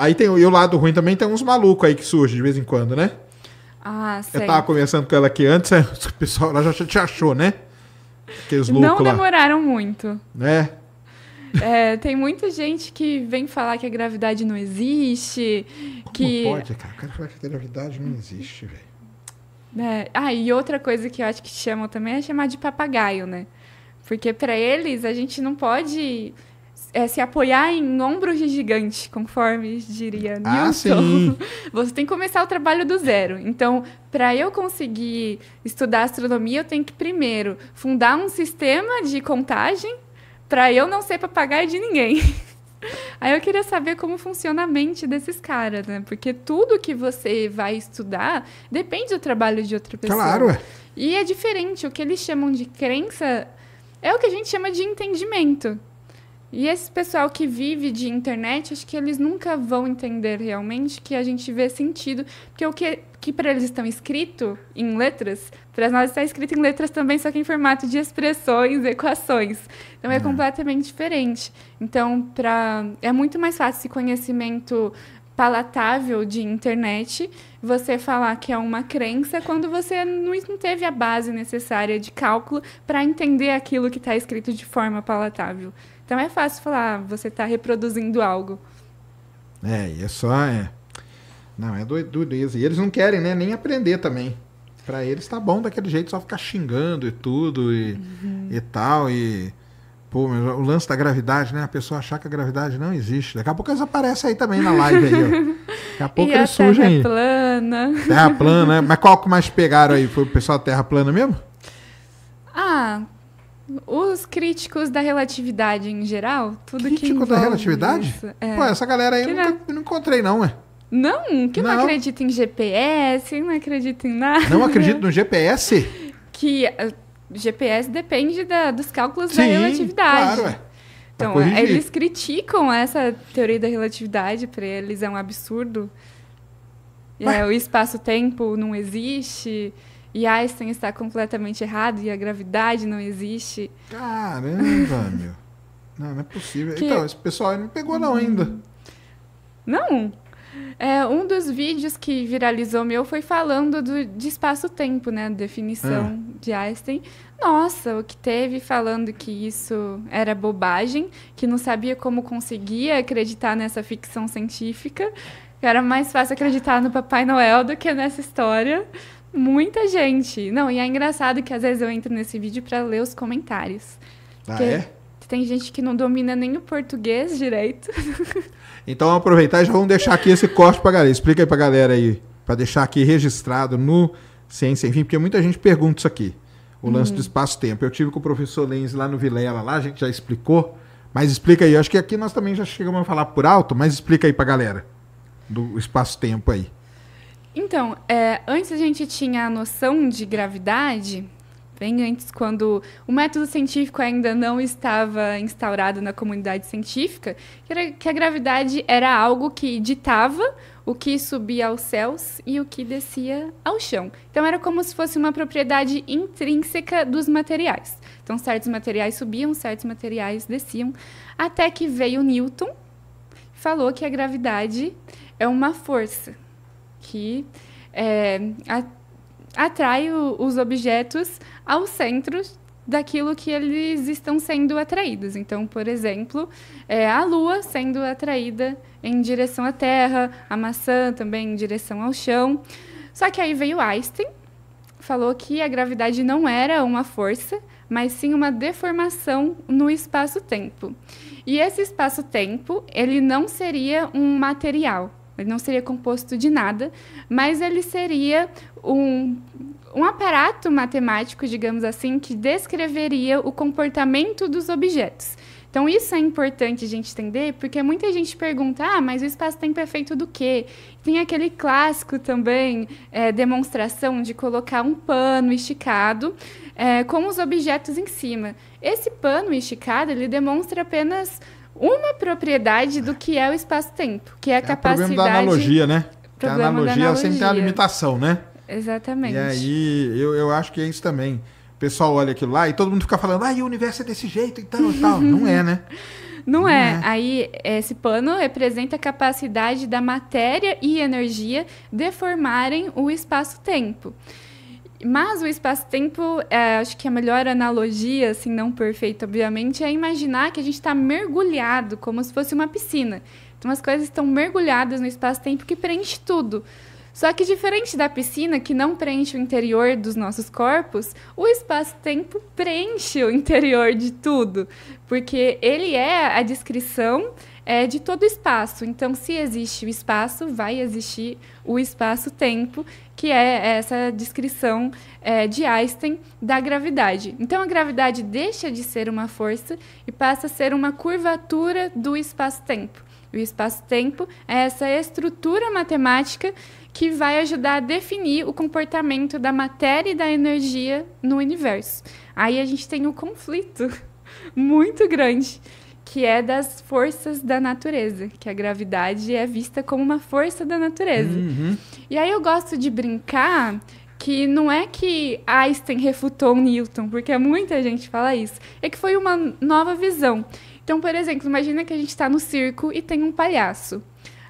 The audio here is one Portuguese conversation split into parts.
Aí tem, e o lado ruim também tem uns malucos aí que surgem de vez em quando, né? Ah, sim. Eu tava conversando com ela aqui antes, o pessoal já te achou, né? Aqueles Não demoraram muito. Né? É, tem muita gente que vem falar que a gravidade não existe. Como que... pode, cara? O cara fala que a gravidade não existe, velho. É. Ah, e outra coisa que eu acho que chamam também é chamar de papagaio, né? Porque para eles a gente não pode é, se apoiar em ombros de gigante, conforme diria ah, Newton. Ah, sim. Você tem que começar o trabalho do zero. Então, para eu conseguir estudar astronomia, eu tenho que primeiro fundar um sistema de contagem para eu não ser papagaio de ninguém. Aí eu queria saber como funciona a mente desses caras, né? Porque tudo que você vai estudar depende do trabalho de outra pessoa. Claro. E é diferente. O que eles chamam de crença é o que a gente chama de entendimento. E esse pessoal que vive de internet, acho que eles nunca vão entender realmente que a gente vê sentido, porque o que, que para eles estão escrito em letras, para nós está escrito em letras também, só que em formato de expressões, equações. Então é, é. completamente diferente. Então, pra, é muito mais fácil esse conhecimento palatável de internet você falar que é uma crença quando você não teve a base necessária de cálculo para entender aquilo que está escrito de forma palatável. Então é fácil falar, ah, você está reproduzindo algo. É, e é só. É... Não, é dureza. E eles não querem né, nem aprender também. Para eles tá bom daquele jeito, só ficar xingando e tudo e, uhum. e tal. E. Pô, o lance da gravidade, né? A pessoa achar que a gravidade não existe. Daqui a pouco eles aparecem aí também na live aí, ó. Daqui a pouco e eles a surgem terra aí. plana. Terra plana, né? Mas qual que mais pegaram aí? Foi o pessoal terra plana mesmo? Ah, os críticos da relatividade em geral, tudo Crítico que Crítico da relatividade? Isso, é. Pô, essa galera aí que eu não... nunca, não encontrei não, é. Não, que não. não acredita em GPS, não acredita em nada. Não acredito no GPS? Que uh, eh, GPS depende da, dos cálculos Sim, da relatividade. Claro, é. Então, tá eles criticam essa teoria da relatividade, para eles é um absurdo. É, o espaço-tempo não existe e Einstein está completamente errado e a gravidade não existe. Caramba, meu. Não, não é possível. Que... Então, esse pessoal não pegou não ainda. Não. É, um dos vídeos que viralizou meu foi falando do, de espaço-tempo, né? Definição é. de Einstein. Nossa, o que teve falando que isso era bobagem, que não sabia como conseguia acreditar nessa ficção científica, que era mais fácil acreditar no Papai Noel do que nessa história. Muita gente. Não, e é engraçado que às vezes eu entro nesse vídeo para ler os comentários. Ah, é? Tem gente que não domina nem o português direito. Então, vamos aproveitar e já vamos deixar aqui esse corte para galera. Explica aí para galera aí, para deixar aqui registrado no Ciência Enfim, porque muita gente pergunta isso aqui, o uhum. lance uhum. do espaço-tempo. Eu tive com o professor Lenz lá no Vilela, lá a gente já explicou, mas explica aí. Eu acho que aqui nós também já chegamos a falar por alto, mas explica aí para galera do espaço-tempo aí. Então, é, antes a gente tinha a noção de gravidade, bem antes, quando o método científico ainda não estava instaurado na comunidade científica, que, era, que a gravidade era algo que ditava o que subia aos céus e o que descia ao chão. Então, era como se fosse uma propriedade intrínseca dos materiais. Então, certos materiais subiam, certos materiais desciam, até que veio Newton, falou que a gravidade é uma força que é, atrai os objetos ao centro daquilo que eles estão sendo atraídos. Então, por exemplo, é a Lua sendo atraída em direção à Terra, a maçã também em direção ao chão. Só que aí veio Einstein, falou que a gravidade não era uma força, mas sim uma deformação no espaço-tempo. E esse espaço-tempo, ele não seria um material, ele não seria composto de nada, mas ele seria um, um aparato matemático, digamos assim, que descreveria o comportamento dos objetos. Então, isso é importante a gente entender, porque muita gente pergunta: ah, mas o espaço-tempo é feito do quê? Tem aquele clássico também, é, demonstração de colocar um pano esticado é, com os objetos em cima. Esse pano esticado, ele demonstra apenas uma propriedade do que é o espaço-tempo, que é a é capacidade. O problema da analogia, né? Porque a analogia, analogia. sempre tem a limitação, né? Exatamente. E aí, eu, eu acho que é isso também. O pessoal olha aquilo lá e todo mundo fica falando, ah, e o universo é desse jeito e então, tal e tal. Não é, né? Não, Não é. é. Aí, esse pano representa a capacidade da matéria e energia deformarem o espaço-tempo. Mas o espaço-tempo, é, acho que a melhor analogia, assim, não perfeita, obviamente, é imaginar que a gente está mergulhado, como se fosse uma piscina. Então, as coisas estão mergulhadas no espaço-tempo que preenche tudo. Só que, diferente da piscina, que não preenche o interior dos nossos corpos, o espaço-tempo preenche o interior de tudo. Porque ele é a descrição é, de todo espaço. Então, se existe o espaço, vai existir o espaço-tempo, que é essa descrição é, de Einstein da gravidade. Então, a gravidade deixa de ser uma força e passa a ser uma curvatura do espaço-tempo. O espaço-tempo é essa estrutura matemática que vai ajudar a definir o comportamento da matéria e da energia no universo. Aí a gente tem um conflito muito grande que é das forças da natureza, que a gravidade é vista como uma força da natureza. Uhum. E aí eu gosto de brincar que não é que Einstein refutou Newton, porque muita gente fala isso, é que foi uma nova visão. Então, por exemplo, imagina que a gente está no circo e tem um palhaço.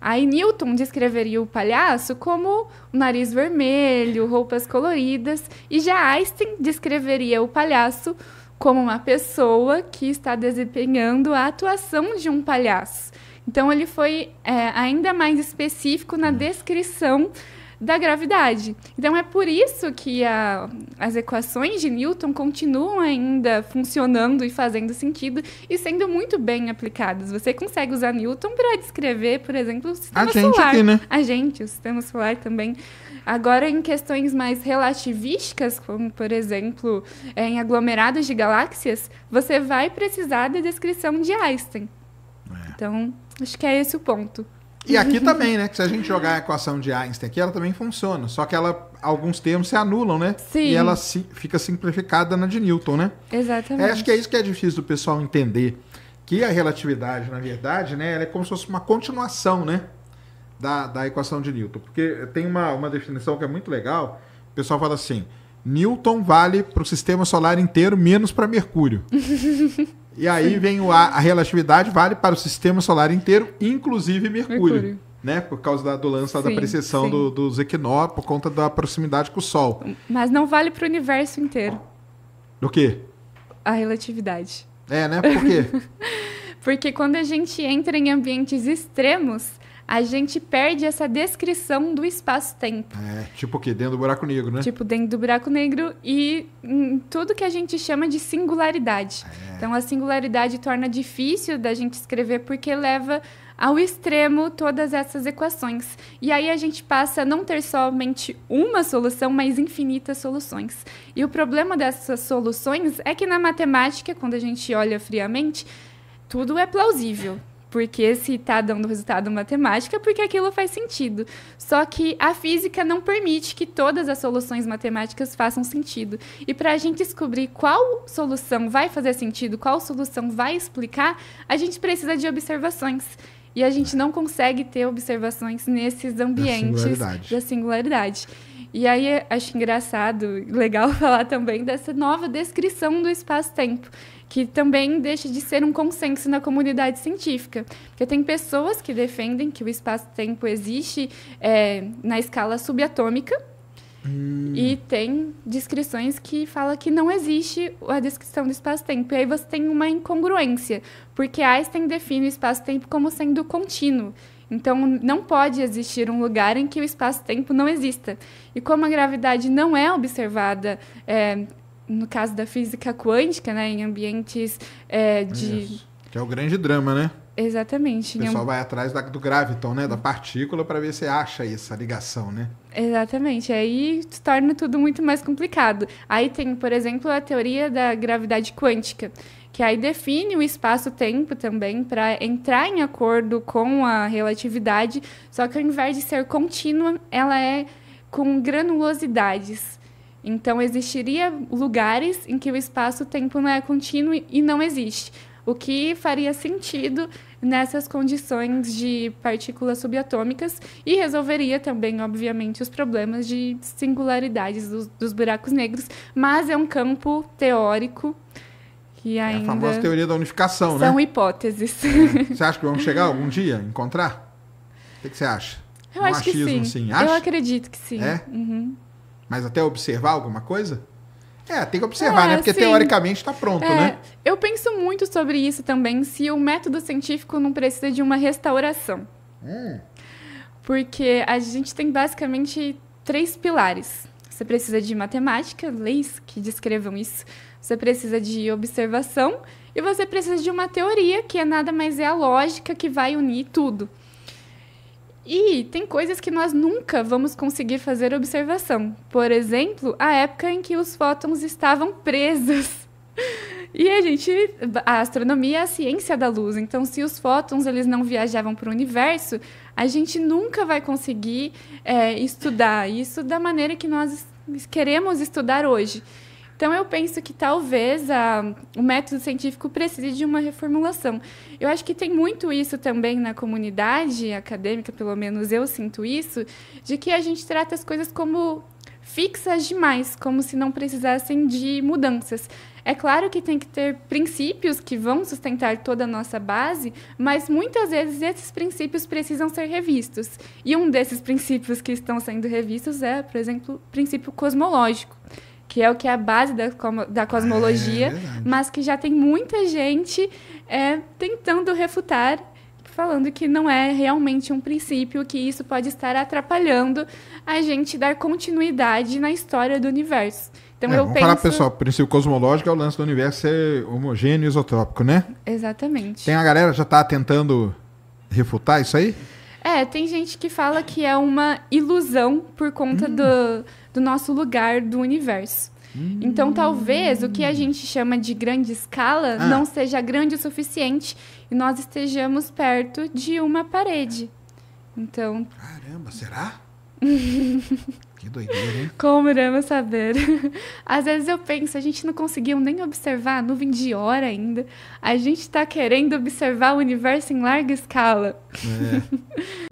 Aí Newton descreveria o palhaço como o nariz vermelho, roupas coloridas, e já Einstein descreveria o palhaço como uma pessoa que está desempenhando a atuação de um palhaço. Então, ele foi é, ainda mais específico na hum. descrição da gravidade. Então, é por isso que a, as equações de Newton continuam ainda funcionando e fazendo sentido e sendo muito bem aplicadas. Você consegue usar Newton para descrever, por exemplo, o sistema a solar. Aqui, né? A gente, o sistema solar também. Agora, em questões mais relativísticas, como por exemplo é, em aglomerados de galáxias, você vai precisar da descrição de Einstein. É. Então, acho que é esse o ponto. E aqui também, né? Que se a gente jogar a equação de Einstein aqui, ela também funciona. Só que ela, alguns termos se anulam, né? Sim. E ela si, fica simplificada na de Newton, né? Exatamente. É, acho que é isso que é difícil do pessoal entender. Que a relatividade, na verdade, né? Ela é como se fosse uma continuação, né? da, da equação de Newton. Porque tem uma, uma definição que é muito legal. O pessoal fala assim: Newton vale para o sistema solar inteiro menos para Mercúrio. e aí vem o, a, a, relatividade vale para o sistema solar inteiro, inclusive Mercúrio. Mercúrio. Né? Por causa da, do lance sim, da precessão do, dos por conta da proximidade com o Sol. Mas não vale para o universo inteiro. Do quê? A relatividade. É, né? Por quê? Porque quando a gente entra em ambientes extremos, a gente perde essa descrição do espaço-tempo. É, tipo o quê? Dentro do buraco negro, né? Tipo dentro do buraco negro e em tudo que a gente chama de singularidade. É. Então a singularidade torna difícil da gente escrever porque leva ao extremo todas essas equações. E aí a gente passa a não ter somente uma solução, mas infinitas soluções. E o problema dessas soluções é que na matemática, quando a gente olha friamente, tudo é plausível. Porque se está dando resultado matemática, é porque aquilo faz sentido. Só que a física não permite que todas as soluções matemáticas façam sentido. E para a gente descobrir qual solução vai fazer sentido, qual solução vai explicar, a gente precisa de observações. E a gente não consegue ter observações nesses ambientes da singularidade. da singularidade. E aí acho engraçado, legal falar também dessa nova descrição do espaço-tempo, que também deixa de ser um consenso na comunidade científica, porque tem pessoas que defendem que o espaço-tempo existe é, na escala subatômica. Hum Uhum. tem descrições que fala que não existe a descrição do espaço-tempo. E aí você tem uma incongruência, porque Einstein define o espaço-tempo como sendo contínuo. Então, não pode existir um lugar em que o espaço-tempo não exista. E como a gravidade não é observada, é, no caso da física quântica, né, em ambientes é, de. Isso. Que é o grande drama, né? Exatamente. O pessoal vai atrás da, do graviton, né? Da partícula para ver se acha essa ligação, né? Exatamente. Aí torna tudo muito mais complicado. Aí tem, por exemplo, a teoria da gravidade quântica, que aí define o espaço-tempo também para entrar em acordo com a relatividade, só que ao invés de ser contínua, ela é com granulosidades. Então existiria lugares em que o espaço-tempo não é contínuo e não existe o que faria sentido nessas condições de partículas subatômicas e resolveria também, obviamente, os problemas de singularidades dos, dos buracos negros, mas é um campo teórico que ainda... É a famosa teoria da unificação, são né? São hipóteses. É. Você acha que vamos chegar algum dia, encontrar? O que, você acha? Eu um acho achismo, que sim. Eu acredito que sim. É? Uhum. Mas até observar alguma coisa? É, tem que observar, né? é, né? Porque sim. teoricamente está pronto, é, né? Eu penso muito sobre isso também, se o método científico não precisa de uma restauração. Hum. Porque a gente tem basicamente três pilares. Você precisa de matemática, leis que descrevam isso. Você precisa de observação e você precisa de uma teoria, que é nada mais é a lógica que vai unir tudo. E tem coisas que nós nunca vamos conseguir fazer observação. Por exemplo, a época em que os fótons estavam presos. E a gente, a astronomia é a ciência da luz. Então, se os fótons eles não viajavam para o universo, a gente nunca vai conseguir é, estudar isso da maneira que nós queremos estudar hoje. Então, eu penso que talvez a, o método científico precise de uma reformulação. Eu acho que tem muito isso também na comunidade acadêmica, pelo menos eu sinto isso, de que a gente trata as coisas como fixas demais, como se não precisassem de mudanças. É claro que tem que ter princípios que vão sustentar toda a nossa base, mas muitas vezes esses princípios precisam ser revistos. E um desses princípios que estão sendo revistos é, por exemplo, o princípio cosmológico que é o que é a base da, da cosmologia, é, é mas que já tem muita gente é, tentando refutar, falando que não é realmente um princípio, que isso pode estar atrapalhando a gente dar continuidade na história do universo. Então é, eu vamos penso... falar, pessoal, o princípio cosmológico é o lance do universo ser homogêneo e isotrópico, né? Exatamente. Tem a galera já está tentando refutar isso aí? É, tem gente que fala que é uma ilusão por conta hum. do do nosso lugar do universo. Então, hum. talvez o que a gente chama de grande escala ah. não seja grande o suficiente e nós estejamos perto de uma parede. Então. Caramba, será? que doideira, hein? Como iremos saber? Às vezes eu penso, a gente não conseguiu nem observar a nuvem de hora ainda. A gente está querendo observar o universo em larga escala. É.